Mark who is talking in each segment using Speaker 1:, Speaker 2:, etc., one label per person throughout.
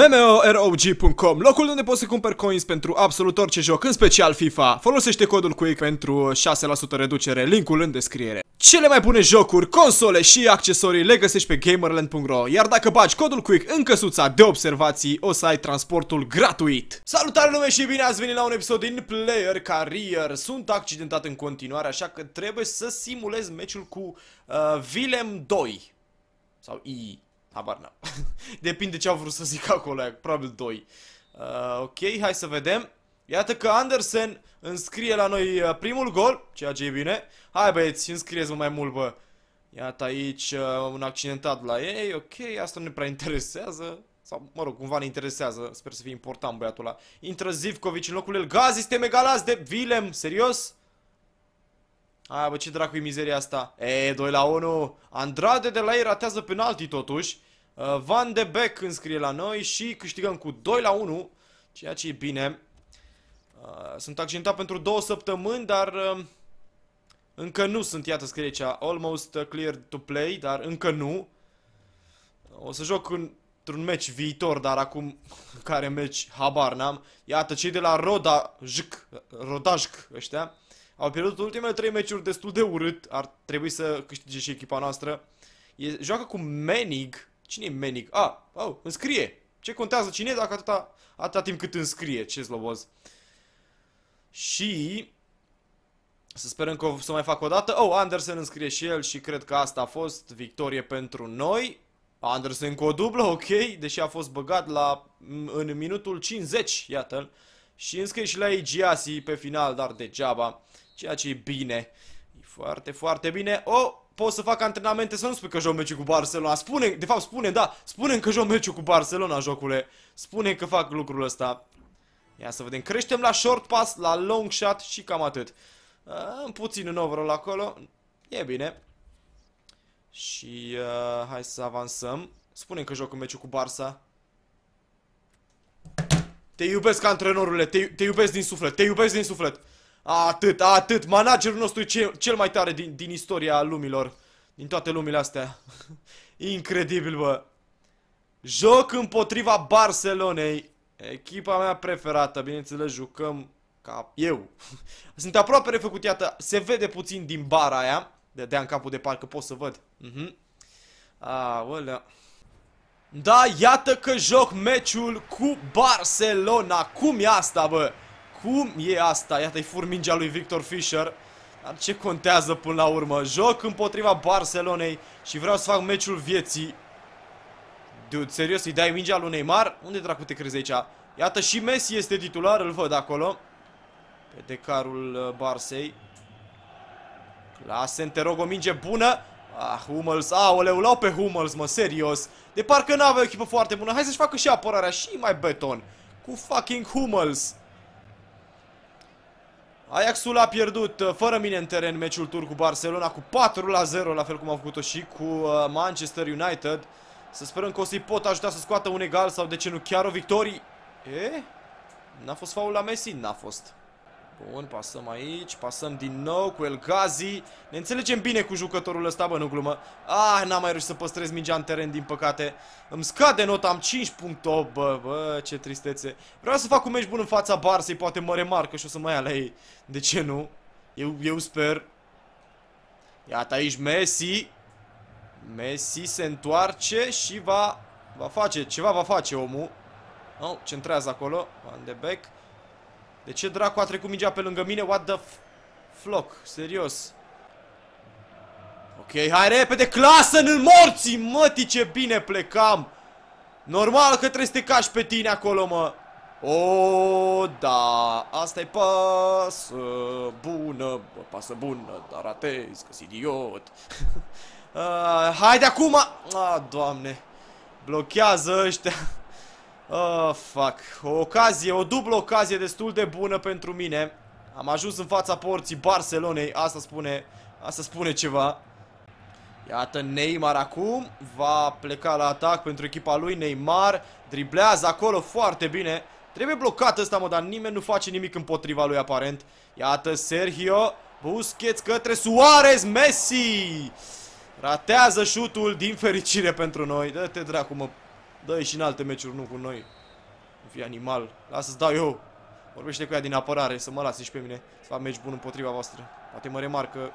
Speaker 1: MMORG.com, locul unde poți să cumperi coins pentru absolut orice joc, în special FIFA. Folosește codul QUICK pentru 6% reducere, linkul în descriere. Cele mai bune jocuri, console și accesorii le găsești pe gamerland.ro, iar dacă bagi codul QUICK în căsuța de observații, o să ai transportul gratuit. Salutare lume și bine ați venit la un episod din Player Career. Sunt accidentat în continuare, așa că trebuie să simulez meciul cu uh, Willem 2. Sau I, Habar n-am. Depinde ce au vrut să zic acolo, probabil 2. Uh, ok, hai să vedem. Iată că Andersen înscrie la noi uh, primul gol, ceea ce e bine. Hai băieți, înscrieți-vă mai mult, bă. Iată aici uh, un accidentat la ei, ok, asta nu ne prea interesează. Sau, mă rog, cumva ne interesează, sper să fie important băiatul ăla. Intră Zivkovic în locul el Gazi, suntem egalați de Vilem, serios? Aia, bă, ce dracu e mizeria asta? E, 2 la 1. Andrade de la ei ratează penalti, totuși. Uh, Van de Beek înscrie la noi și câștigăm cu 2 la 1. Ceea ce e bine. Uh, sunt accidentat pentru două săptămâni, dar... Uh, încă nu sunt, iată scrie aici, almost clear to play, dar încă nu. O să joc într-un meci viitor, dar acum care meci habar n-am. Iată cei de la Roda Jc, Rodajc ăștia. Au pierdut ultimele trei meciuri destul de urât. Ar trebui să câștige și echipa noastră. E, joacă cu Menig. Cine e Menig? Ah, oh, înscrie. Ce contează cine e dacă atâta, atâta timp cât înscrie? Ce zlovoz. Și... Să sperăm că o să mai fac o dată. Oh, Andersen înscrie și el și cred că asta a fost victorie pentru noi. Andersen cu o dublă, ok, deși a fost băgat la, în minutul 50, iată-l. Și înscrie și la Igiasi pe final, dar degeaba. Ceea ce e bine. E foarte, foarte bine. Oh! pot să fac antrenamente, să nu spui că joc meciul cu Barcelona. Spune, de fapt spune, da, spune că joc meciul cu Barcelona, jocule. Spune că fac lucrul ăsta. Ia să vedem. Creștem la short pass, la long shot și cam atât. Uh, puțin în overall acolo. E bine. Și uh, hai să avansăm. Spune că joc meciul cu Barça. Te iubesc, antrenorule, te, te iubesc din suflet, te iubesc din suflet. Atât, atât. Managerul nostru e cel, cel mai tare din, din istoria lumilor. Din toate lumile astea. Incredibil, bă. Joc împotriva Barcelonei. Echipa mea preferată. Bineînțeles, jucăm ca eu. Sunt aproape refăcut, iată. Se vede puțin din bara aia. De dea în capul de parcă pot să văd. Mhm. Mm Aolea. Da, iată că joc meciul cu Barcelona. Cum e asta, bă? Cum e asta? Iată-i fur mingea lui Victor Fischer. Dar ce contează până la urmă? Joc împotriva Barcelonei și vreau să fac meciul vieții. Dude, serios, îi dai mingea lui Neymar? Unde dracu te crezi aici? Iată și Messi este titular, îl văd acolo. Pe decarul uh, Barsei. Clasen, te rog, o minge bună. Ah, Hummels, aoleu, l pe Hummels, mă, serios. De parcă n-avea o echipă foarte bună. Hai să-și facă și apărarea și mai beton. Cu fucking Hummels. Ajaxul a pierdut uh, fără mine în teren meciul tur cu Barcelona cu 4 la 0, la fel cum a făcut-o și cu uh, Manchester United. Să sperăm că o să-i pot ajuta să scoată un egal sau de ce nu chiar o victorie. E? N-a fost faul la Messi? N-a fost. Bun, pasăm aici, pasăm din nou cu El Gazi. Ne înțelegem bine cu jucătorul ăsta, bă, nu glumă. Ah, n-am mai reușit să păstrez mingea în teren, din păcate. Îmi scade nota, am 5.8, bă, bă, ce tristețe. Vreau să fac un meci bun în fața Barsei, poate mă remarcă și o să mai ia la ei. De ce nu? Eu, eu sper. Iată aici Messi. Messi se întoarce și va, va face, ceva va face omul. Oh, centrează acolo, Van de Beek. De ce dracu a trecut mingea pe lângă mine? What the floc? Serios. Ok, hai repede, clasă în morții, mă ce bine plecam. Normal că trebuie să te cași pe tine acolo, mă. O, da, asta e pasă bună, bă, pasă bună, dar atezi că idiot. uh, ah, haide acum! A, ah, doamne, blochează ăștia. Oh, fuck. O ocazie, o dublă ocazie destul de bună pentru mine. Am ajuns în fața porții Barcelonei. Asta spune, asta spune ceva. Iată Neymar acum. Va pleca la atac pentru echipa lui. Neymar driblează acolo foarte bine. Trebuie blocat ăsta, mă, dar nimeni nu face nimic împotriva lui aparent. Iată Sergio Busquets către Suarez Messi. Ratează șutul din fericire pentru noi. Dă-te dracu, mă, dă și în alte meciuri, nu cu noi. Nu fi animal. Lasă-ți dau eu. Vorbește cu ea din apărare, să mă lase și pe mine. Să fac meci bun împotriva voastră. Poate mă remarcă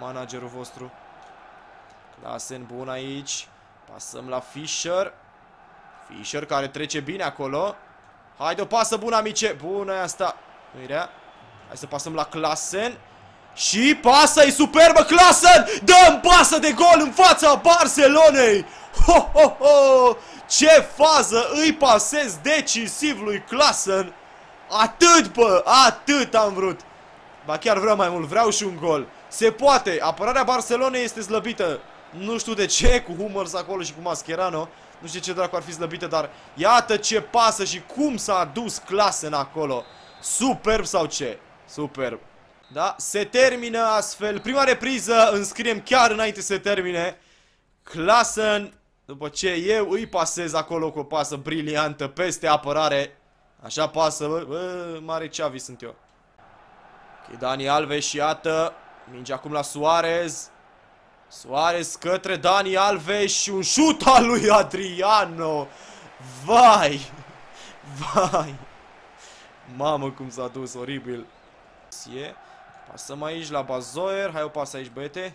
Speaker 1: managerul vostru. Klasen bun aici. Pasăm la Fisher. Fisher care trece bine acolo. Haide o pasă bună, amice. Bună asta. nu rea. Hai să pasăm la Klasen. Și pasă e superbă, Dă Dăm pasă de gol în fața Barcelonei! Ho, ho, ho! Ce fază îi pasez decisiv lui Klassen! Atât, bă! Atât am vrut! Ba chiar vreau mai mult, vreau și un gol. Se poate! Apărarea Barcelonei este slăbită. Nu știu de ce, cu Hummers acolo și cu Mascherano. Nu știu ce dracu ar fi slăbită, dar iată ce pasă și cum s-a dus Klassen acolo. Superb sau ce? Superb. Da? Se termină astfel. Prima repriză înscriem chiar înainte să termine. Klassen după ce eu îi pasez acolo cu o pasă briliantă peste apărare. Așa pasă, bă, bă mare ceavi sunt eu. Ok, Dani Alves și iată. Minge acum la Suarez. Suarez către Dani Alves și un șut al lui Adriano. Vai! Vai! Mamă cum s-a dus, oribil. Pasăm aici la Bazoer. Hai o pasă aici, băiete.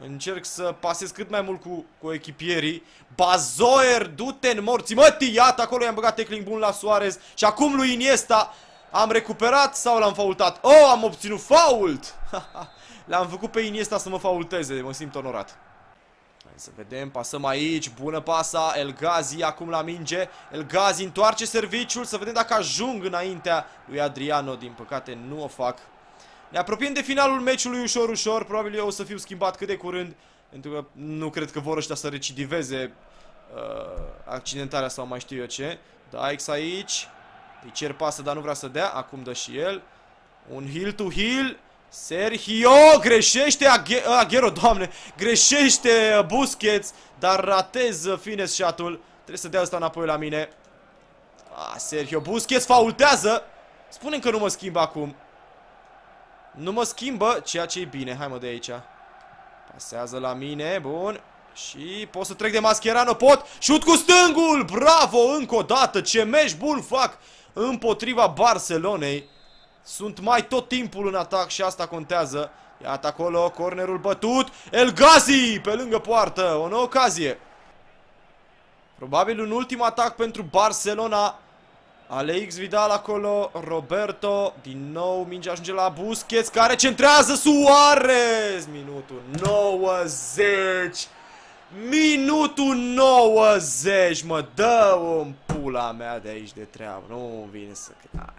Speaker 1: Încerc să pasez cât mai mult cu, cu echipierii. Bazoer, du-te în morți. Mă, tiat, acolo i-am băgat tecling bun la Suarez. Și acum lui Iniesta am recuperat sau l-am faultat? Oh, am obținut fault! L-am făcut pe Iniesta să mă faulteze, mă simt onorat. Hai să vedem, pasăm aici, bună pasa, El Gazi acum la minge. El Gazi întoarce serviciul, să vedem dacă ajung înaintea lui Adriano. Din păcate nu o fac. Ne apropiem de finalul meciului ușor-ușor. Probabil eu o să fiu schimbat cât de curând. Pentru că nu cred că vor ăștia să recidiveze uh, accidentarea sau mai știu eu ce. Da, X aici. Îi cer pasă, dar nu vrea să dea. Acum dă și el. Un heel to heel. Sergio greșește Aghe Aghero, doamne, greșește Busquets, dar ratez Fines ul Trebuie să dea asta înapoi la mine. A, ah, Sergio Busquets faultează. Spune că nu mă schimb acum. Nu mă schimbă, ceea ce e bine. Hai mă de aici. Pasează la mine, bun. Și pot să trec de nu pot. Șut cu stângul, bravo, încă o dată. Ce meci bun fac împotriva Barcelonei. Sunt mai tot timpul în atac și asta contează. Iată acolo, cornerul bătut. El Ghazi pe lângă poartă, o nouă ocazie. Probabil un ultim atac pentru Barcelona. Alex Vidal acolo, Roberto, din nou minge ajunge la Busquets care centrează Suarez! Minutul 90! Minutul 90! Mă dă un pula mea de aici de treabă, nu vine să cred.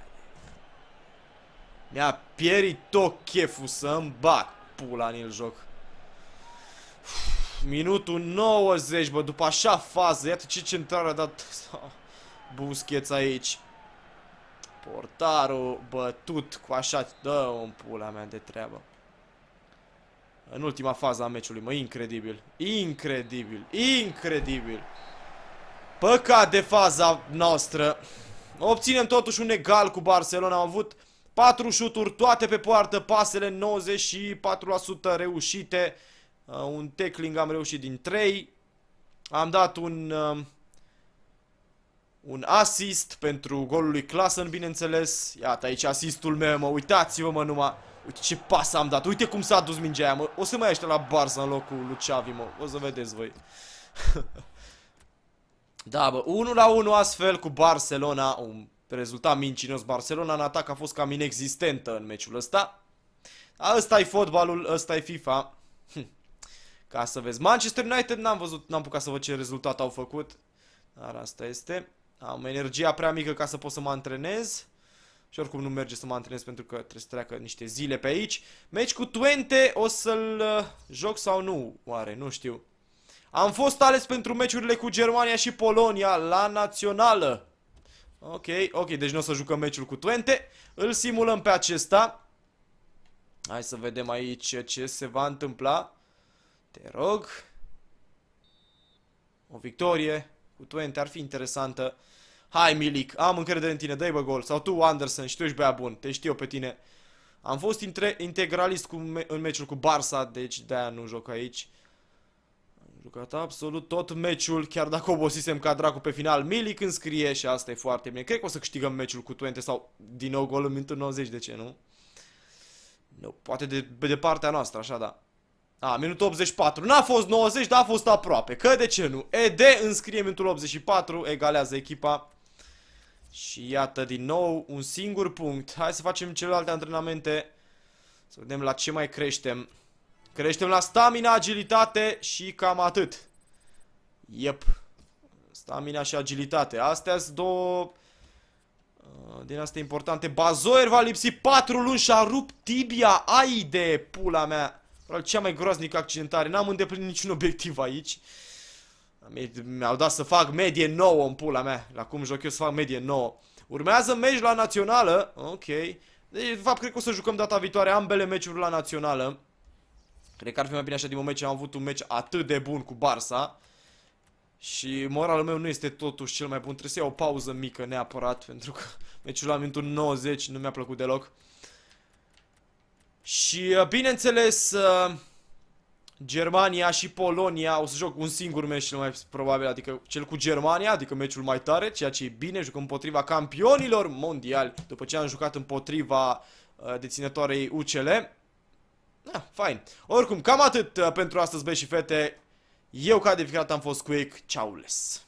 Speaker 1: Mi-a pierit tot cheful să-mi bag pula în joc. Minutul 90, bă, după așa fază, iată ce centrare a dat... Busquets aici. Portarul bătut cu așa... dă un pula mea de treabă. În ultima fază a meciului, mă, incredibil. Incredibil, incredibil. Păcat de faza noastră. Obținem totuși un egal cu Barcelona. Am avut 4 șuturi, toate pe poartă, pasele 94% reușite. Uh, un tackling am reușit din 3. Am dat un... Uh, un asist pentru golul lui Klassen, bineînțeles. Iată aici asistul meu, mă, uitați-vă mă numai. Uite ce pas am dat, uite cum s-a dus mingea aia, mă. O să mai aștept la Barça în locul lui Xavi, mă. O să vedeți voi. da, bă, 1 la 1 astfel cu Barcelona, un rezultat mincinos. Barcelona în atac a fost cam inexistentă în meciul ăsta. Ăsta e fotbalul, ăsta e FIFA. Hm. Ca să vezi. Manchester United n-am văzut, n-am pucat să văd ce rezultat au făcut. Dar asta este. Am energia prea mică ca să pot să mă antrenez. Și oricum nu merge să mă antrenez pentru că trebuie să treacă niște zile pe aici. Meci cu Twente o să-l uh, joc sau nu? Oare, nu știu. Am fost ales pentru meciurile cu Germania și Polonia la națională. Ok, ok, deci nu o să jucăm meciul cu Twente. Îl simulăm pe acesta. Hai să vedem aici ce se va întâmpla. Te rog. O victorie cu 20 ar fi interesantă. Hai Milic, am încredere în tine, dai bă gol. Sau tu Anderson, și tu ești băia bun, te știu eu pe tine. Am fost integralist cu me în meciul cu Barça, deci de-aia nu joc aici. Am jucat absolut tot meciul, chiar dacă obosisem ca dracu pe final. Milic înscrie și asta e foarte bine. Cred că o să câștigăm meciul cu 20 sau din nou gol în minutul 90, de ce nu? nu poate de, de partea noastră, așa da. A, minutul 84. N-a fost 90, dar a fost aproape. Că de ce nu? ED înscrie minutul 84, egalează echipa. Și iată din nou un singur punct. Hai să facem celelalte antrenamente. Să vedem la ce mai creștem. Creștem la stamina, agilitate și cam atât. Yep. Stamina și agilitate. Astea sunt două uh, din astea importante. Bazoer va lipsi 4 luni și a rupt tibia. Ai de pula mea. Probabil cea mai groaznică accidentare. N-am îndeplinit niciun obiectiv aici. Mi-au dat să fac medie nouă în pula mea. La cum joc eu să fac medie nouă. Urmează meci la națională. Ok. Deci, de fapt, cred că o să jucăm data viitoare ambele meciuri la națională. Cred că ar fi mai bine așa din moment ce am avut un meci atât de bun cu Barça. Și moralul meu nu este totuși cel mai bun. Trebuie să iau o pauză mică neapărat pentru că meciul la minutul 90 nu mi-a plăcut deloc. Și, uh, bineînțeles, uh, Germania și Polonia o să joc un singur meci mai probabil, adică cel cu Germania, adică meciul mai tare, ceea ce e bine, jucăm împotriva campionilor mondiali, după ce am jucat împotriva uh, deținătoarei UCL. Ah, fain. Oricum, cam atât pentru astăzi, băi și fete. Eu, ca de fiecare am fost Quick. les.